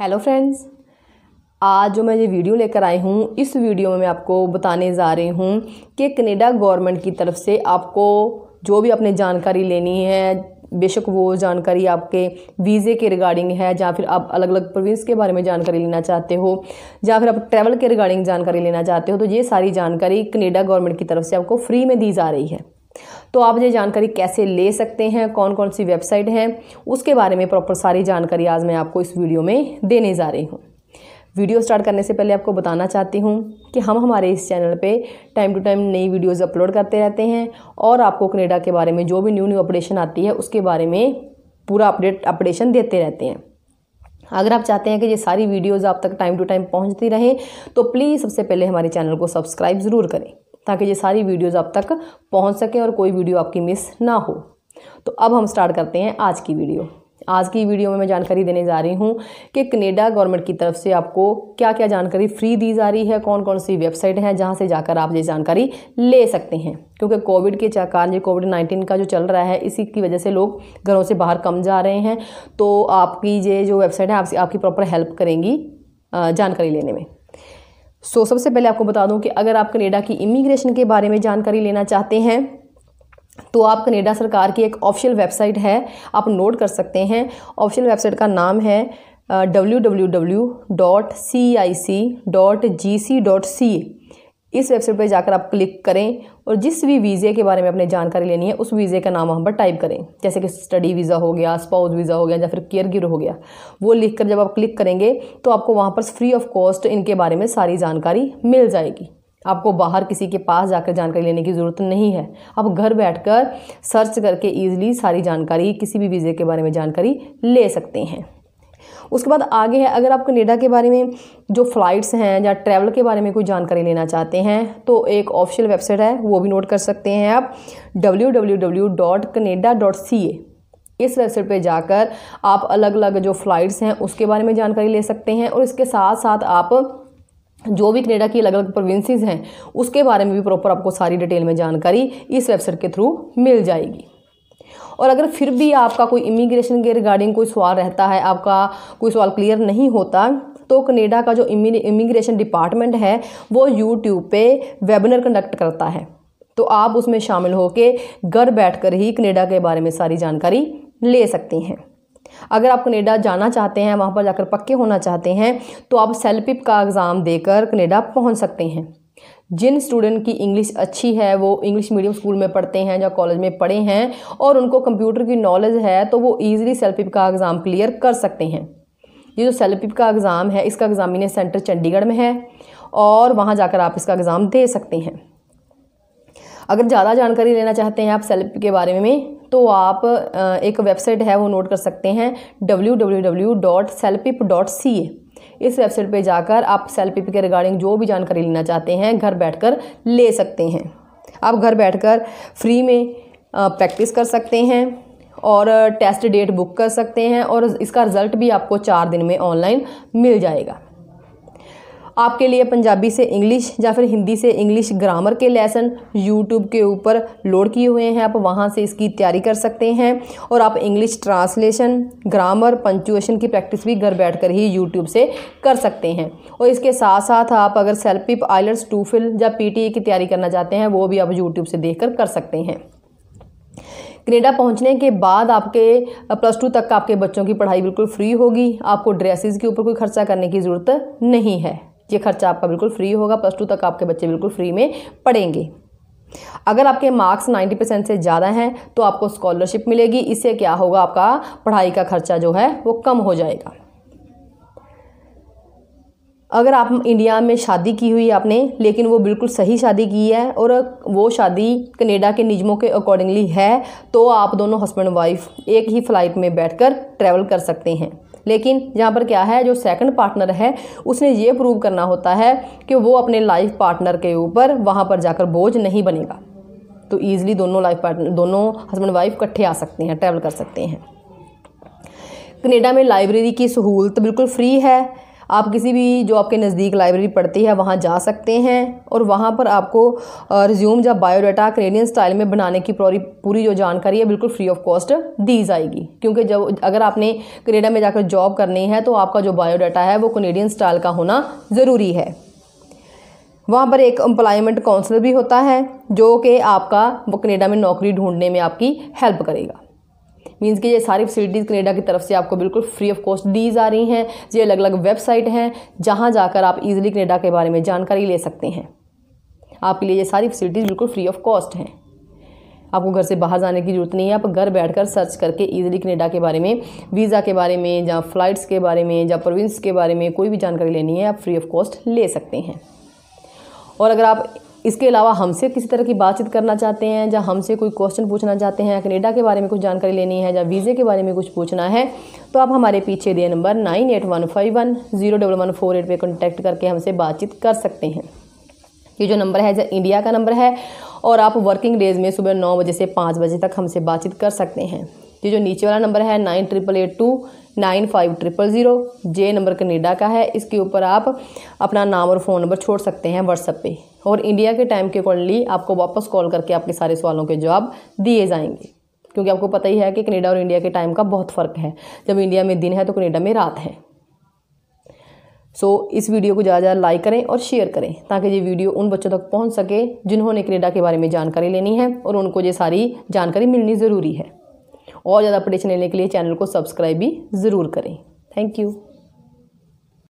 hello friends आज जो मैं ये वीडियो लेकर आई हूँ इस वीडियो में मैं आपको बताने जा रही हूँ कि कनेडा गवर्नमेंट की तरफ से आपको जो भी अपने जानकारी लेनी है बेशक वो जानकारी आपके वीज़े के रिगार्डिंग है या फिर आप अलग अलग प्रोविंस के बारे में जानकारी लेना चाहते हो या फिर आप ट्रैवल के रिगार्डिंग जानकारी लेना चाहते हो तो ये सारी जानकारी कनेडा गवर्नमेंट की तरफ से आपको फ्री में दी जा रही है तो आप ये जानकारी कैसे ले सकते हैं कौन कौन सी वेबसाइट हैं उसके बारे में प्रॉपर सारी जानकारी आज मैं आपको इस वीडियो में देने जा रही हूँ वीडियो स्टार्ट करने से पहले आपको बताना चाहती हूँ कि हम हमारे इस चैनल पे टाइम टू टाइम नई वीडियोस अपलोड करते रहते हैं और आपको कनेडा के बारे में जो भी न्यू न्यू अपडेशन आती है उसके बारे में पूरा अपडेट अपडेशन देते रहते हैं अगर आप चाहते हैं कि ये सारी वीडियोज़ आप तक टाइम टू टाइम पहुँचती रहें तो प्लीज़ सबसे पहले हमारे चैनल को सब्सक्राइब ज़रूर करें ताकि ये सारी वीडियोज़ आप तक पहुँच सकें और कोई वीडियो आपकी मिस ना हो तो अब हम स्टार्ट करते हैं आज की वीडियो आज की वीडियो में मैं जानकारी देने जा रही हूँ कि कनेडा गवर्नमेंट की तरफ से आपको क्या क्या जानकारी फ्री दी जा रही है कौन कौन सी वेबसाइट हैं जहाँ से जाकर आप ये जानकारी ले सकते हैं क्योंकि कोविड के चाकार ये कोविड नाइन्टीन का जो चल रहा है इसी की वजह से लोग घरों से बाहर कम जा रहे हैं तो आपकी ये जो वेबसाइट है आपकी प्रॉपर हेल्प करेंगी जानकारी लेने में सो so, सबसे पहले आपको बता दूं कि अगर आप कनेडा की इमिग्रेशन के बारे में जानकारी लेना चाहते हैं तो आप कनेडा सरकार की एक ऑफिशियल वेबसाइट है आप नोट कर सकते हैं ऑफिशियल वेबसाइट का नाम है W W W dot C I C dot G C dot C इस वेबसाइट पर जाकर आप क्लिक करें और जिस भी वीज़े के बारे में अपने जानकारी लेनी है उस वीज़े का नाम वहाँ पर टाइप करें जैसे कि स्टडी वीज़ा हो गया स्पाउस वीज़ा हो गया या फिर केयर गिर हो गया वो लिख कर जब आप क्लिक करेंगे तो आपको वहाँ पर फ्री ऑफ कॉस्ट इनके बारे में सारी जानकारी मिल जाएगी आपको बाहर किसी के पास जाकर जानकारी लेने की ज़रूरत नहीं है आप घर बैठकर सर्च करके ईजिली सारी जानकारी किसी भी वीज़े के बारे में जानकारी ले सकते हैं उसके बाद आगे है अगर आप कनेडा के बारे में जो फ़्लाइट्स हैं या ट्रैवल के बारे में कोई जानकारी लेना चाहते हैं तो एक ऑफिशियल वेबसाइट है वो भी नोट कर सकते हैं आप W W W dot Canada dot C A इस वेबसाइट पे जाकर आप अलग अलग जो फ़्लाइट्स हैं उसके बारे में जानकारी ले सकते हैं और इसके साथ साथ आप जो भी कनेडा की अलग अलग प्रोविंसेस हैं उसके बारे में भी प्रॉपर आपको सारी डिटेल में जानकारी इस वेबसाइट के थ्रू मिल जाएगी और अगर फिर भी आपका कोई इमिग्रेशन के रिगार्डिंग कोई सवाल रहता है आपका कोई सवाल क्लियर नहीं होता तो कनेडा का जो इमिग्रेशन डिपार्टमेंट है वो यूट्यूब पे वेबिनर कंडक्ट करता है तो आप उसमें शामिल होकर घर बैठकर ही कनेडा के बारे में सारी जानकारी ले सकती हैं अगर आप कनेडा जाना चाहते हैं वहाँ पर जाकर पक्के होना चाहते हैं तो आप सेल्पिप का एग्ज़ाम देकर कनेडा पहुँच सकते हैं जिन स्टूडेंट की इंग्लिश अच्छी है वो इंग्लिश मीडियम स्कूल में पढ़ते हैं या कॉलेज में पढ़े हैं और उनको कंप्यूटर की नॉलेज है तो वो ईजिली सेल्फ पिप का एग्ज़ाम क्लियर कर सकते हैं ये जो सेल्फिप का एग्ज़ाम है इसका एग्ज़ामिने सेंटर चंडीगढ़ में है और वहाँ जाकर आप इसका एग्ज़ाम दे सकते हैं अगर ज़्यादा जानकारी लेना चाहते हैं आप सेल्फ के बारे में तो आप एक वेबसाइट है वो नोट कर सकते हैं डब्ल्यू डब्ल्यू डब्ल्यू डॉट सेल्फिप डॉट सी ए इस वेबसाइट पर जाकर आप सेल्फ पी के रिगार्डिंग जो भी जानकारी लेना चाहते हैं घर बैठकर ले सकते हैं आप घर बैठकर फ्री में प्रैक्टिस कर सकते हैं और टेस्ट डेट बुक कर सकते हैं और इसका रिज़ल्ट भी आपको चार दिन में ऑनलाइन मिल जाएगा आपके लिए पंजाबी से इंग्लिश या फिर हिंदी से इंग्लिश ग्रामर के लेसन यूट्यूब के ऊपर लोड किए हुए हैं आप वहाँ से इसकी तैयारी कर सकते हैं और आप इंग्लिश ट्रांसलेशन ग्रामर पंचुएशन की प्रैक्टिस भी घर बैठ कर ही यूट्यूब से कर सकते हैं और इसके साथ साथ आप अगर सेल्पिप आइलर्स टूफिल या पी e की तैयारी करना चाहते हैं वो भी आप यूट्यूब से देख कर, कर सकते हैं कनेडा पहुंचने के बाद आपके प्लस टू तक आपके बच्चों की पढ़ाई बिल्कुल फ्री होगी आपको ड्रेसेस के ऊपर कोई खर्चा करने की ज़रूरत नहीं है ये खर्चा आपका बिल्कुल फ्री होगा प्लस टू तक आपके बच्चे बिल्कुल फ्री में पढ़ेंगे अगर आपके मार्क्स 90 परसेंट से ज़्यादा हैं तो आपको स्कॉलरशिप मिलेगी इससे क्या होगा आपका पढ़ाई का खर्चा जो है वो कम हो जाएगा अगर आप इंडिया में शादी की हुई है आपने लेकिन वो बिल्कुल सही शादी की है और वो शादी कनेडा के निजमों के अकॉर्डिंगली है तो आप दोनों हस्बैंड वाइफ एक ही फ्लाइट में बैठकर ट्रैवल कर सकते हैं लेकिन यहाँ पर क्या है जो सेकंड पार्टनर है उसने ये प्रूव करना होता है कि वो अपने लाइफ पार्टनर के ऊपर वहाँ पर जाकर बोझ नहीं बनेगा तो ईज़िली दोनों लाइफ पार्टनर दोनों हस्बैंड वाइफ इकट्ठे आ सकते हैं ट्रैवल कर सकते हैं कनेडा में लाइब्रेरी की सहूलत बिल्कुल फ्री है आप किसी भी जो आपके नज़दीक लाइब्रेरी पढ़ती है वहाँ जा सकते हैं और वहाँ पर आपको रिज्यूम या बायोडाटा कनेडियन स्टाइल में बनाने की पूरी पूरी जो जानकारी है बिल्कुल फ्री ऑफ कॉस्ट दी जाएगी क्योंकि जब अगर आपने कनेडा में जाकर जॉब करनी है तो आपका जो बायोडाटा है वो कनेडियन स्टाइल का होना ज़रूरी है वहाँ पर एक एम्प्लॉयमेंट काउंसलर भी होता है जो कि आपका वो कनेडा में नौकरी ढूंढने में आपकी हेल्प करेगा मीन्स कि ये सारी फैसिलिटीज़ कनेडा की तरफ से आपको बिल्कुल फ्री ऑफ कॉस्ट दी जा रही हैं ये अलग अलग वेबसाइट हैं जहाँ जाकर आप इजीली कनेडा के बारे में जानकारी ले सकते हैं आपके लिए ये सारी फैसिलिटीज़ बिल्कुल फ्री ऑफ कॉस्ट हैं आपको घर से बाहर जाने की ज़रूरत नहीं है आप घर बैठकर सर्च करके ईजिली कनेडा के बारे में वीज़ा के बारे में या फ़्लाइट्स के बारे में या प्रोविंस के बारे में कोई भी जानकारी लेनी है आप फ्री ऑफ कॉस्ट ले सकते हैं और अगर आप इसके अलावा हमसे किसी तरह की बातचीत करना चाहते हैं या हमसे कोई क्वेश्चन पूछना चाहते हैं कनेडा के बारे में कुछ जानकारी लेनी है या वीज़े के बारे में कुछ पूछना है तो आप हमारे पीछे दिए number nine eight one five one zero double one four eight पर कॉन्टैक्ट करके हमसे बातचीत कर सकते हैं ये जो नंबर है जो इंडिया का नंबर है और आप वर्किंग डेज़ में सुबह नौ बजे से पाँच बजे तक हमसे बातचीत कर सकते हैं ये जो नीचे वाला नंबर है nine triple eight two nine five triple zero जे नंबर कनेडा का है इसके ऊपर आप अपना नाम और फ़ोन नंबर छोड़ सकते हैं व्हाट्सएप पे और इंडिया के टाइम के अकॉर्डिंगली आपको वापस कॉल करके आपके सारे सवालों के जवाब दिए जाएंगे क्योंकि आपको पता ही है कि कनेडा और इंडिया के टाइम का बहुत फ़र्क है जब इंडिया में दिन है तो कनेडा में रात है सो so, इस वीडियो को ज़्यादा ज़्यादा लाइक करें और शेयर करें ताकि ये वीडियो उन बच्चों तक पहुंच सके जिन्होंने कनेडा के बारे में जानकारी लेनी है और उनको ये सारी जानकारी मिलनी ज़रूरी है और ज़्यादा अपडेशन लेने के लिए चैनल को सब्सक्राइब भी ज़रूर करें थैंक यू